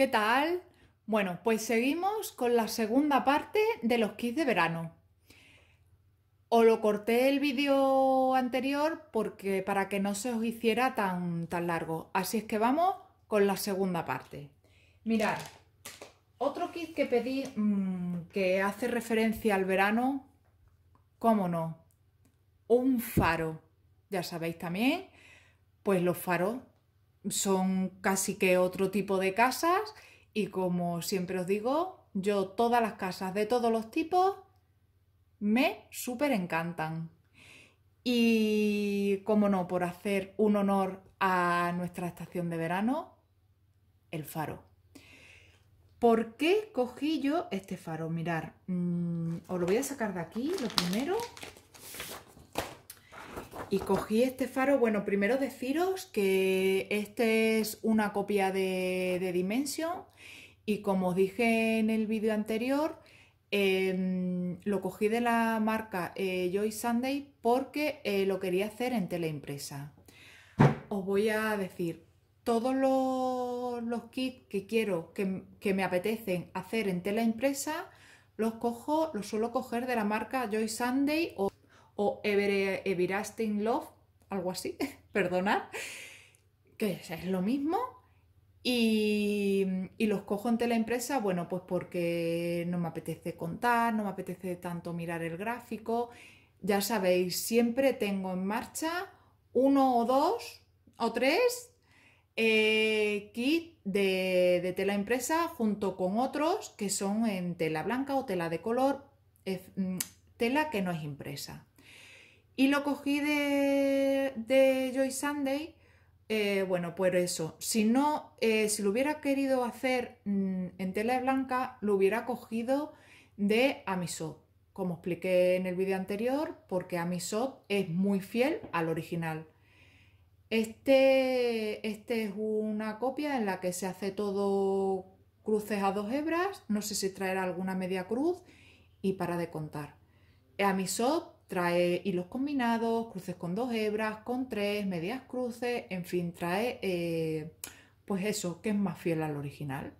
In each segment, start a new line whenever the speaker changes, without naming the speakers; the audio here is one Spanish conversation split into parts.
¿Qué tal? Bueno, pues seguimos con la segunda parte de los kits de verano. O lo corté el vídeo anterior porque para que no se os hiciera tan, tan largo. Así es que vamos con la segunda parte. Mirad, otro kit que pedí mm, que hace referencia al verano, cómo no, un faro. Ya sabéis también, pues los faros son casi que otro tipo de casas y como siempre os digo, yo todas las casas de todos los tipos me súper encantan. Y como no, por hacer un honor a nuestra estación de verano, el faro. ¿Por qué cogí yo este faro? Mirar, mm, os lo voy a sacar de aquí, lo primero y cogí este faro. Bueno, primero deciros que este es una copia de, Dimension y como os dije en el vídeo anterior, em, lo cogí de la marca eh, Joy Sunday porque eh, lo quería hacer en teleimpresa. Os voy a decir, todos los, kits que quiero, que, me apetecen hacer en teleimpresa, los cojo, los suelo coger de la marca Joy Sunday o o ever, everlasting love, algo así, perdonad, que es lo mismo. Y, los cojo en tela impresa, bueno, pues porque no me apetece contar, no me apetece tanto mirar el gráfico. Ya sabéis, siempre tengo en marcha uno o dos o tres kits eh, kit de, tela impresa junto con otros que son en tela blanca o tela de color, eh, mm, tela que no es impresa. Y lo cogí de, Joy Sunday. Eh, bueno, por eso. Si no, eh, si lo hubiera querido hacer mm, en tela blanca, lo hubiera cogido de Amisot. Como expliqué en el vídeo anterior, porque Amisot es muy fiel al original. Este, este es una copia en la que se hace todo cruces a dos hebras, no sé si traerá alguna media cruz y para de contar. Amisot trae hilos combinados, cruces con dos hebras, con tres, medias cruces, en fin, trae eh, pues eso, que es más fiel al original.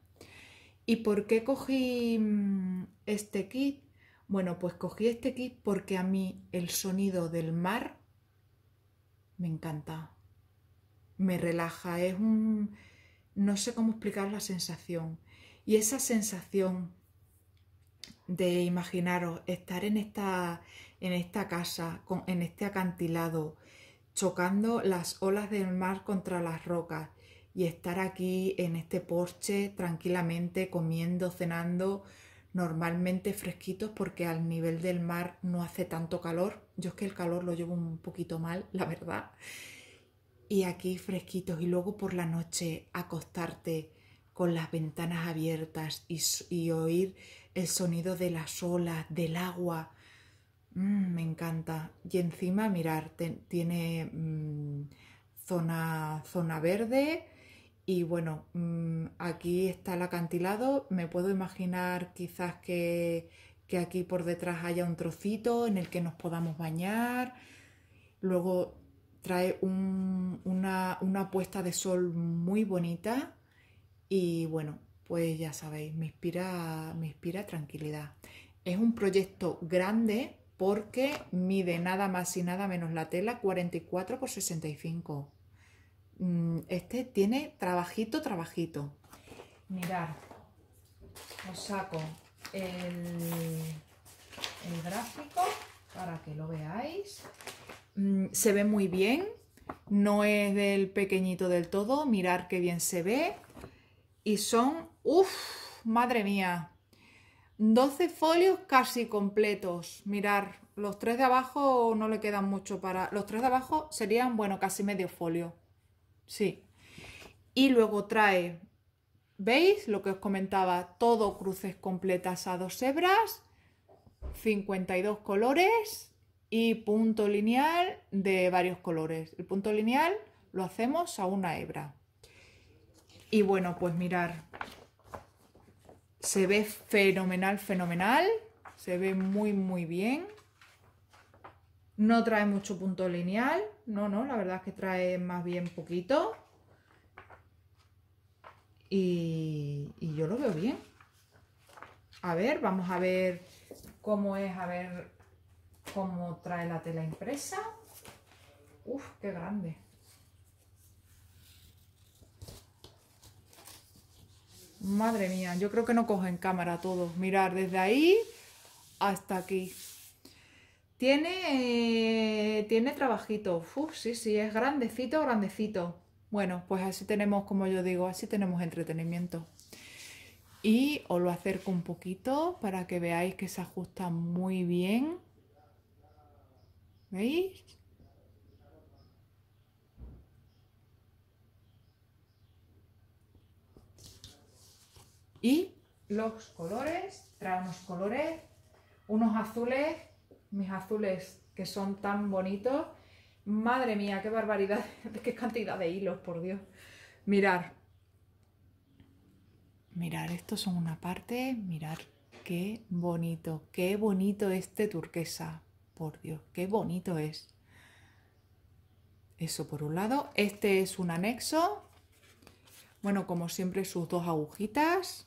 ¿Y por qué cogí mm, este kit? Bueno, pues cogí este kit porque a mí el sonido del mar me encanta, me relaja, es un... no sé cómo explicar la sensación. Y esa sensación de imaginaros estar en esta, en esta casa, en este acantilado, chocando las olas del mar contra las rocas y estar aquí en este porche tranquilamente comiendo, cenando, normalmente fresquitos porque al nivel del mar no hace tanto calor. Yo es que el calor lo llevo un poquito mal, la verdad. Y aquí fresquitos y luego por la noche acostarte con las ventanas abiertas y oír el sonido de las olas, del agua. Mm, me encanta. Y encima, mirar, tiene mm, zona, zona verde. Y bueno, mm, aquí está el acantilado. Me puedo imaginar quizás que, que aquí por detrás haya un trocito en el que nos podamos bañar. Luego trae una, una puesta de sol muy bonita. Y bueno, pues ya sabéis, me inspira, me inspira tranquilidad. Es un proyecto grande porque mide nada más y nada menos la tela 44 por 65. Mm, este tiene trabajito, trabajito. Mirad, os saco el, el gráfico para que lo veáis. Mm, se ve muy bien, no es del pequeñito del todo, mirar qué bien se ve y son, uff, madre mía, 12 folios casi completos. Mirar, los tres de abajo no le quedan mucho para... Los tres de abajo serían, bueno, casi medio folio. Sí. Y luego trae, ¿veis lo que os comentaba? Todo cruces completas a dos hebras, 52 colores y punto lineal de varios colores. El punto lineal lo hacemos a una hebra. Y bueno, pues mirar, se ve fenomenal, fenomenal, se ve muy, muy bien. No trae mucho punto lineal, no, no, la verdad es que trae más bien poquito. Y, yo lo veo bien. A ver, vamos a ver cómo es, a ver cómo trae la tela impresa. Uf, qué grande. Madre mía, yo creo que no en cámara todo. Mirar desde ahí hasta aquí. Tiene, eh, tiene trabajito. Uf, sí, sí, es grandecito, grandecito. Bueno, pues así tenemos, como yo digo, así tenemos entretenimiento. Y os lo acerco un poquito para que veáis que se ajusta muy bien. ¿Veis? Y los colores, trae unos colores, unos azules, mis azules que son tan bonitos. Madre mía, qué barbaridad, qué cantidad de hilos, por Dios. Mirar. Mirar, estos son una parte, mirar qué bonito, qué bonito este turquesa, por Dios, qué bonito es. Eso por un lado, este es un anexo, bueno, como siempre sus dos agujitas,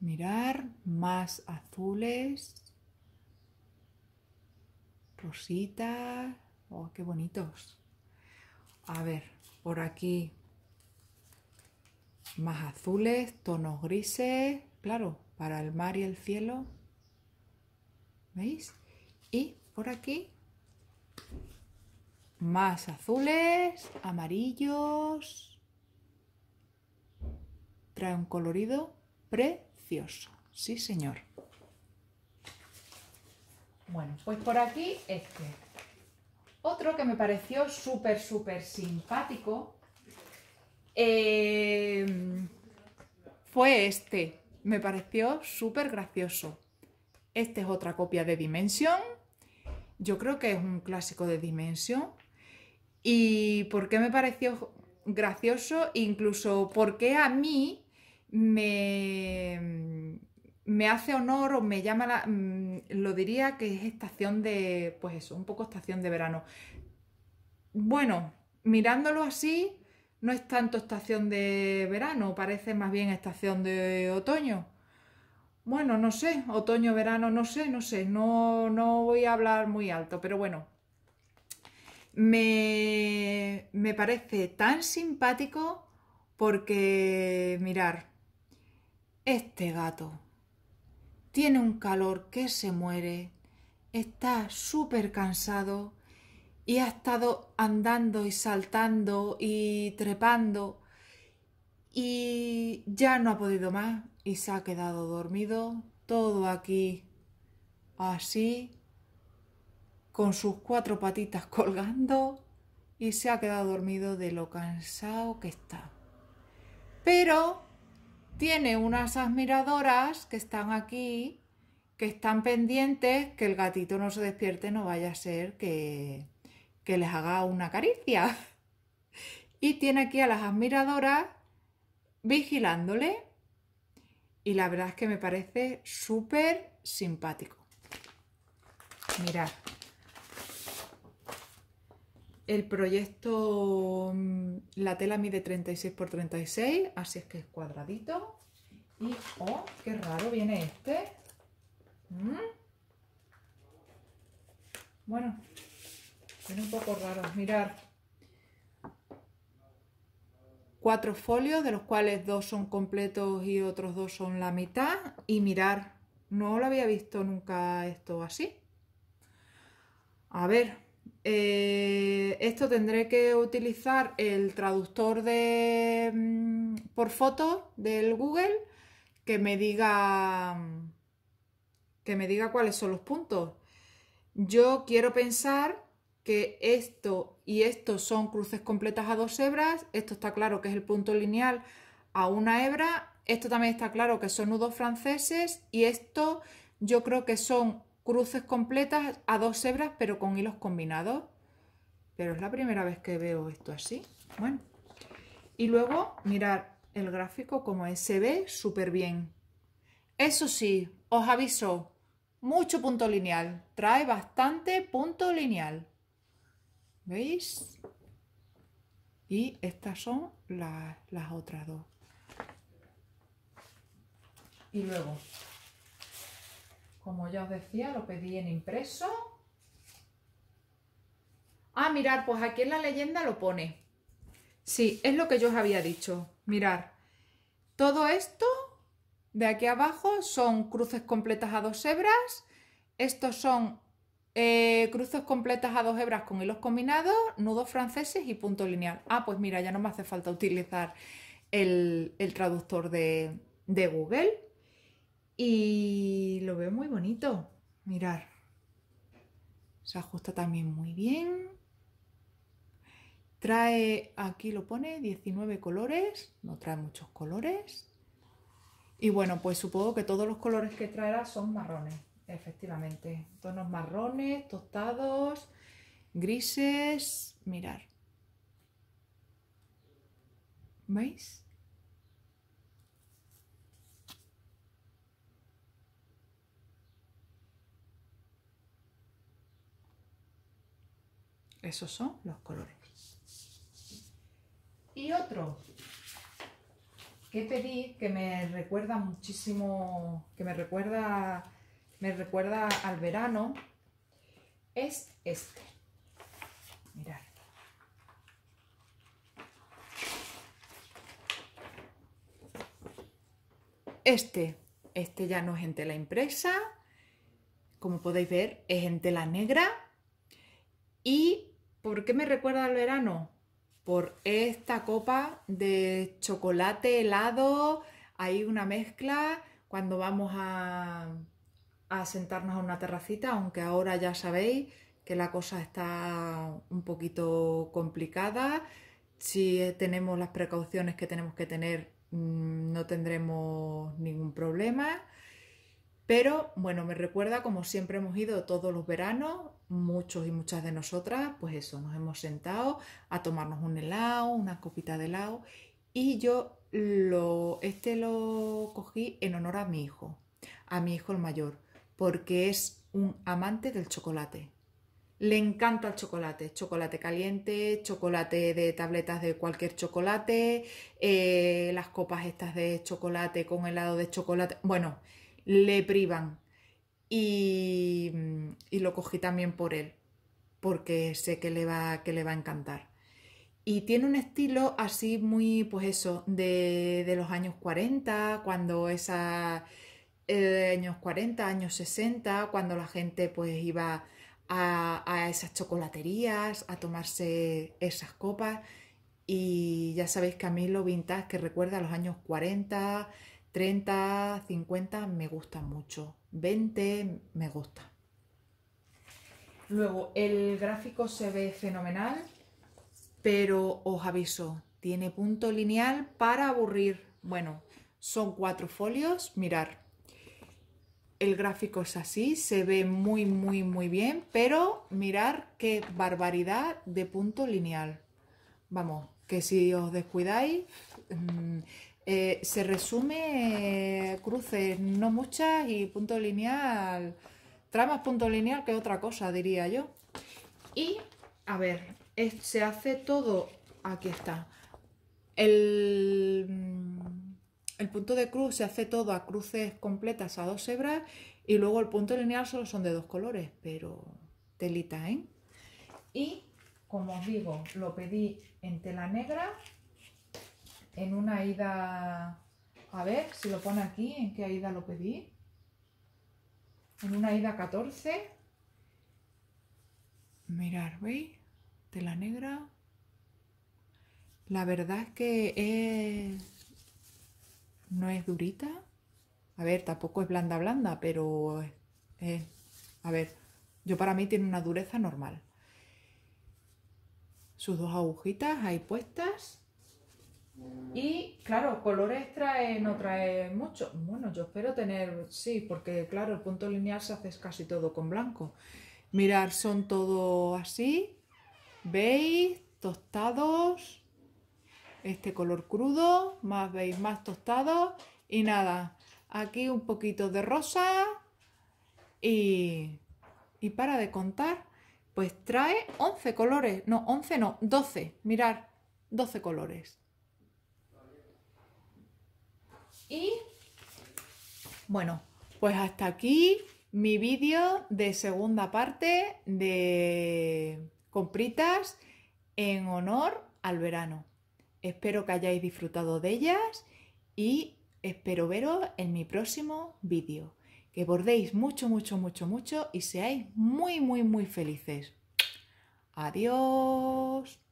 mirar más azules, rositas, oh, qué bonitos. A ver, por aquí más azules, tonos grises, claro, para el mar y el cielo. ¿Veis? Y por aquí más azules, amarillos. Trae un colorido pre Sí, señor. Bueno, pues por aquí este. Otro que me pareció súper, súper simpático eh, fue este. Me pareció súper gracioso. Este es otra copia de Dimension. Yo creo que es un clásico de Dimension. ¿Y por qué me pareció gracioso? Incluso porque a mí me, mm, me hace honor o me llama la, mm, lo diría que es estación de, pues eso, un poco estación de verano. Bueno, mirándolo así, no es tanto estación de verano, parece más bien estación de otoño. Bueno, no sé, otoño, verano, no sé, no sé, no, no voy a hablar muy alto, pero bueno, me, me parece tan simpático porque, mirar, este gato tiene un calor que se muere, está súper cansado y ha estado andando y saltando y trepando y ya no ha podido más y se ha quedado dormido todo aquí así con sus cuatro patitas colgando y se ha quedado dormido de lo cansado que está. Pero tiene unas admiradoras que están aquí, que están pendientes que el gatito no se despierte, no vaya a ser que, les haga una caricia. Y tiene aquí a las admiradoras vigilándole. Y la verdad es que me parece súper simpático. Mirad el proyecto mm, la tela mide 36 por 36 así es que es cuadradito y oh qué raro viene este mm. bueno viene un poco raro mirar cuatro folios de los cuales dos son completos y otros dos son la mitad y mirar no lo había visto nunca esto así a ver eh, esto tendré que utilizar el traductor de, mm, por foto del Google que me diga mm, que me diga cuáles son los puntos. Yo quiero pensar que esto y esto son cruces completas a dos hebras, esto está claro que es el punto lineal a una hebra, esto también está claro que son nudos franceses y esto yo creo que son cruces completas a dos hebras pero con hilos combinados. Pero es la primera vez que veo esto así. Bueno, y luego mirar el gráfico como es, se ve súper bien. Eso sí, os aviso, mucho punto lineal, trae bastante punto lineal. ¿Veis? Y estas son las otras dos. Y luego, como ya os decía, lo pedí en impreso. Ah, mirar, pues aquí en la leyenda lo pone. Sí, es lo que yo os había dicho. Mirar, todo esto de aquí abajo son cruces completas a dos hebras. Estos son eh, cruces completas a dos hebras con hilos combinados, nudos franceses y punto lineal. Ah, pues mira, ya no me hace falta utilizar el, traductor de Google. Y lo veo muy bonito. Mirar. Se ajusta también muy bien. Trae, aquí lo pone, 19 colores. No trae muchos colores. Y bueno, pues supongo que todos los colores que traerá son marrones, efectivamente. Tonos marrones, tostados, grises. Mirar. ¿Veis? Esos son los colores. Y otro que pedí que me recuerda muchísimo, que me recuerda, me recuerda al verano, es este. Mirad. Este, este ya no es en tela impresa, como podéis ver es en tela negra y ¿Por qué me recuerda al verano? Por esta copa de chocolate helado, hay una mezcla cuando vamos a, a sentarnos a una terracita, aunque ahora ya sabéis que la cosa está un poquito complicada. Si tenemos las precauciones que tenemos que tener, mm, no tendremos ningún problema. Pero bueno, me recuerda como siempre hemos ido todos los veranos, muchos y muchas de nosotras, pues eso, nos hemos sentado a tomarnos un helado, una copita de helado y yo lo, este lo cogí en honor a mi hijo, a mi hijo el mayor, porque es un amante del chocolate. Le encanta el chocolate, chocolate caliente, chocolate de tabletas de cualquier chocolate, eh, las copas estas de chocolate con helado de chocolate, bueno, le privan. Mm, y, lo cogí también por él, porque sé que le, va, que le va a encantar. Y tiene un estilo así muy, pues eso, de, de los años 40, cuando esa... Eh, años 40, años 60, cuando la gente pues iba a, a, esas chocolaterías, a tomarse esas copas. Y ya sabéis que a mí lo vintage que recuerda a los años 40, 30, 50 me gusta mucho, 20 me gusta. Luego, el gráfico se ve fenomenal, pero os aviso, tiene punto lineal para aburrir. Bueno, son cuatro folios, mirar. El gráfico es así, se ve muy, muy, muy bien, pero mirar qué barbaridad de punto lineal. Vamos, que si os descuidáis, mm, eh, se resume eh, cruces, no muchas, y punto lineal, tramas punto lineal que otra cosa, diría yo. Y, a ver, se hace todo, aquí está, el, mm, el punto de cruz se hace todo a cruces completas a dos hebras y luego el punto lineal solo son de dos colores, pero telita, ¿eh? Y, como os digo, lo pedí en tela negra en una ida, a ver si lo pone aquí, en qué ida lo pedí, en una ida 14, mirar, ¿veis? Tela negra. La verdad es que es... no es durita. A ver, tampoco es blanda, blanda, pero A ver, yo para mí tiene una dureza normal. Sus dos agujitas ahí puestas. Y claro, colores trae, eh, no trae mucho. Bueno, yo espero tener, sí, porque claro, el punto lineal se hace casi todo con blanco. Mirar, son todo así, veis, tostados, este color crudo, más veis, más tostados y nada. Aquí un poquito de rosa y, y para de contar, pues trae 11 colores, no, 11 no, 12, mirar, 12 colores. Y bueno, pues hasta aquí mi vídeo de segunda parte de compritas en honor al verano. Espero que hayáis disfrutado de ellas y espero veros en mi próximo vídeo. Que bordéis mucho, mucho, mucho, mucho y seáis muy, muy, muy felices. Adiós.